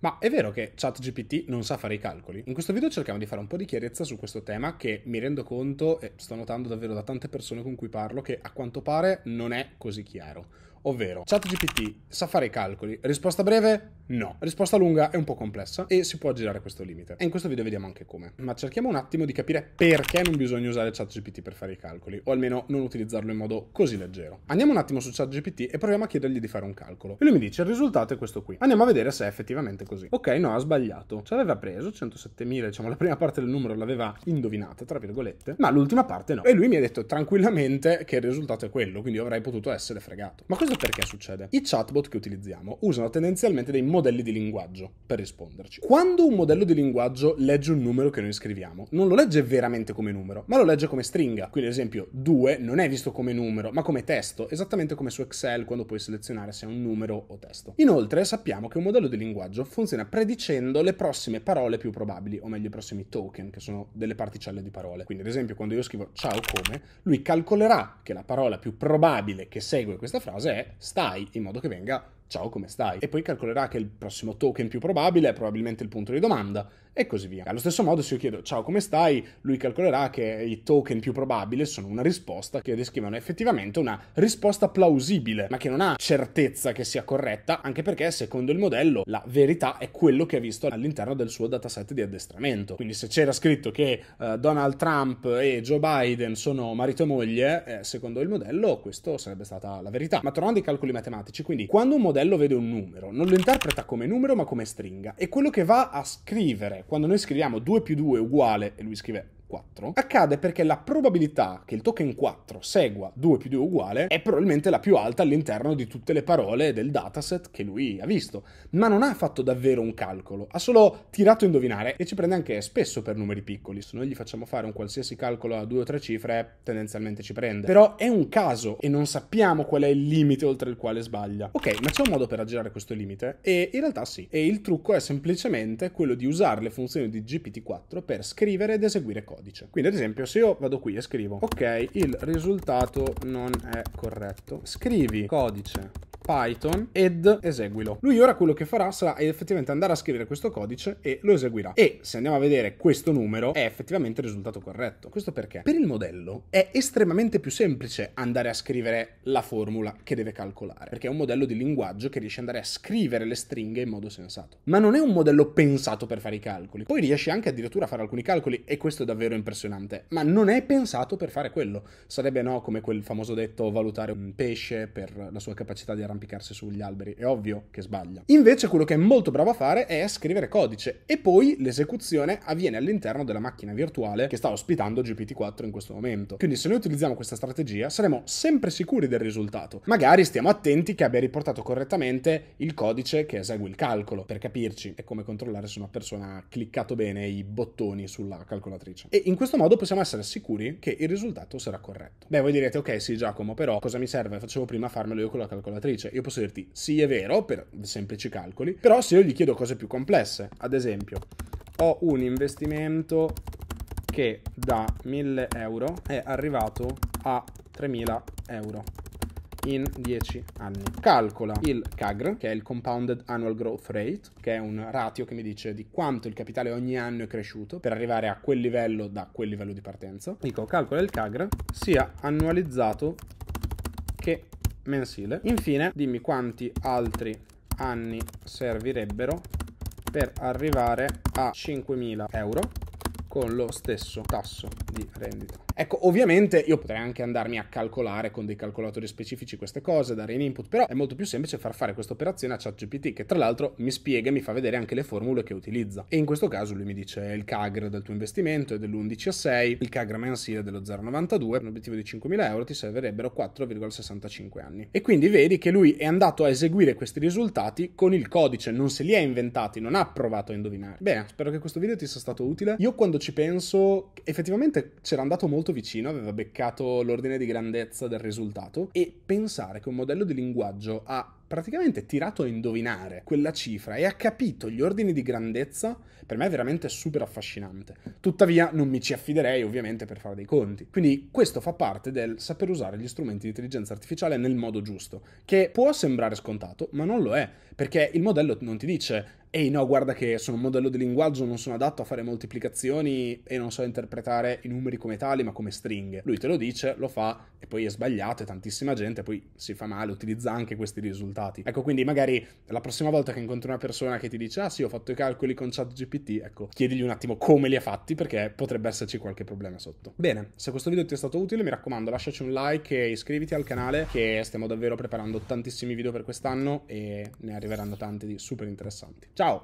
Ma è vero che ChatGPT non sa fare i calcoli? In questo video cerchiamo di fare un po' di chiarezza su questo tema che mi rendo conto e sto notando davvero da tante persone con cui parlo che a quanto pare non è così chiaro. Ovvero, ChatGPT sa fare i calcoli? Risposta breve? No. Risposta lunga è un po' complessa e si può aggirare questo limite. E in questo video vediamo anche come. Ma cerchiamo un attimo di capire perché non bisogna usare ChatGPT per fare i calcoli, o almeno non utilizzarlo in modo così leggero. Andiamo un attimo su ChatGPT e proviamo a chiedergli di fare un calcolo. E lui mi dice il risultato è questo qui. Andiamo a vedere se è effettivamente così. Ok, no, ha sbagliato. Ci aveva preso 107.000, diciamo, la prima parte del numero l'aveva indovinata, tra virgolette, ma l'ultima parte no. E lui mi ha detto tranquillamente che il risultato è quello, quindi avrei potuto essere fregato. Ma questo perché succede? I chatbot che utilizziamo usano tendenzialmente dei modelli di linguaggio per risponderci. Quando un modello di linguaggio legge un numero che noi scriviamo, non lo legge veramente come numero, ma lo legge come stringa. Quindi, ad esempio, 2 non è visto come numero, ma come testo, esattamente come su Excel quando puoi selezionare se è un numero o testo. Inoltre sappiamo che un modello di linguaggio funziona predicendo le prossime parole più probabili, o meglio i prossimi token, che sono delle particelle di parole. Quindi ad esempio quando io scrivo ciao come, lui calcolerà che la parola più probabile che segue questa frase è stai, in modo che venga ciao come stai, e poi calcolerà che il prossimo token più probabile è probabilmente il punto di domanda, e così via. Allo stesso modo se io chiedo ciao come stai, lui calcolerà che i token più probabili sono una risposta che descrivono effettivamente una risposta plausibile, ma che non ha certezza che sia corretta, anche perché secondo il modello la verità è quello che ha visto all'interno del suo dataset di addestramento. Quindi se c'era scritto che uh, Donald Trump e Joe Biden sono marito e moglie, eh, secondo il modello questo sarebbe stata la verità. Ma tornando ai calcoli matematici, quindi quando un modello modello vede un numero, non lo interpreta come numero ma come stringa. E quello che va a scrivere, quando noi scriviamo 2 più 2 uguale, e lui scrive 4, accade perché la probabilità che il token 4 segua 2 più 2 uguale è probabilmente la più alta all'interno di tutte le parole del dataset che lui ha visto, ma non ha fatto davvero un calcolo, ha solo tirato a indovinare e ci prende anche spesso per numeri piccoli, se noi gli facciamo fare un qualsiasi calcolo a due o tre cifre tendenzialmente ci prende, però è un caso e non sappiamo qual è il limite oltre il quale sbaglia. Ok, ma c'è un modo per aggirare questo limite? E in realtà sì, e il trucco è semplicemente quello di usare le funzioni di GPT-4 per scrivere ed eseguire cose codice. Quindi ad esempio se io vado qui e scrivo ok il risultato non è corretto, scrivi codice Python ed eseguilo. Lui ora quello che farà sarà effettivamente andare a scrivere questo codice e lo eseguirà. E se andiamo a vedere questo numero è effettivamente il risultato corretto. Questo perché? Per il modello è estremamente più semplice andare a scrivere la formula che deve calcolare, perché è un modello di linguaggio che riesce ad andare a scrivere le stringhe in modo sensato. Ma non è un modello pensato per fare i calcoli. Poi riesce anche addirittura a fare alcuni calcoli e questo è davvero impressionante, ma non è pensato per fare quello. Sarebbe no come quel famoso detto valutare un pesce per la sua capacità di arrampicare arrampicarsi sugli alberi. È ovvio che sbaglia. Invece quello che è molto bravo a fare è scrivere codice e poi l'esecuzione avviene all'interno della macchina virtuale che sta ospitando GPT-4 in questo momento. Quindi se noi utilizziamo questa strategia saremo sempre sicuri del risultato. Magari stiamo attenti che abbia riportato correttamente il codice che esegue il calcolo. Per capirci è come controllare se una persona ha cliccato bene i bottoni sulla calcolatrice. E in questo modo possiamo essere sicuri che il risultato sarà corretto. Beh, voi direte ok sì Giacomo, però cosa mi serve? Facevo prima farmelo io con la calcolatrice semplice, cioè, io posso dirti sì è vero per semplici calcoli, però se io gli chiedo cose più complesse, ad esempio ho un investimento che da 1000 euro è arrivato a 3000 euro in 10 anni. Calcola il CAGR, che è il Compounded Annual Growth Rate, che è un ratio che mi dice di quanto il capitale ogni anno è cresciuto per arrivare a quel livello da quel livello di partenza. Dico calcola il CAGR sia annualizzato che mensile. Infine, dimmi quanti altri anni servirebbero per arrivare a 5.000 euro con lo stesso tasso di rendita. Ecco, ovviamente io potrei anche andarmi a calcolare con dei calcolatori specifici queste cose, dare in input, però è molto più semplice far fare questa operazione a ChatGPT, che tra l'altro mi spiega e mi fa vedere anche le formule che utilizza. E in questo caso lui mi dice il CAGR del tuo investimento è dell'11,6, il CAGR mensile è dello 0,92, un obiettivo di 5.000 euro ti servirebbero 4,65 anni. E quindi vedi che lui è andato a eseguire questi risultati con il codice, non se li ha inventati, non ha provato a indovinare. Bene, spero che questo video ti sia stato utile. Io quando ci penso, effettivamente c'era andato molto molto vicino, aveva beccato l'ordine di grandezza del risultato e pensare che un modello di linguaggio ha praticamente tirato a indovinare quella cifra e ha capito gli ordini di grandezza, per me è veramente super affascinante. Tuttavia non mi ci affiderei ovviamente per fare dei conti. Quindi questo fa parte del saper usare gli strumenti di intelligenza artificiale nel modo giusto, che può sembrare scontato, ma non lo è, perché il modello non ti dice ehi no, guarda che sono un modello di linguaggio, non sono adatto a fare moltiplicazioni e non so interpretare i numeri come tali, ma come stringhe. Lui te lo dice, lo fa e poi è sbagliato e tantissima gente poi si fa male, utilizza anche questi risultati. Ecco, quindi magari la prossima volta che incontri una persona che ti dice "Ah, sì, ho fatto i calcoli con ChatGPT", ecco, chiedigli un attimo come li ha fatti perché potrebbe esserci qualche problema sotto. Bene, se questo video ti è stato utile, mi raccomando, lasciaci un like e iscriviti al canale che stiamo davvero preparando tantissimi video per quest'anno e ne arriveranno tanti di super interessanti. Ciao Ciao.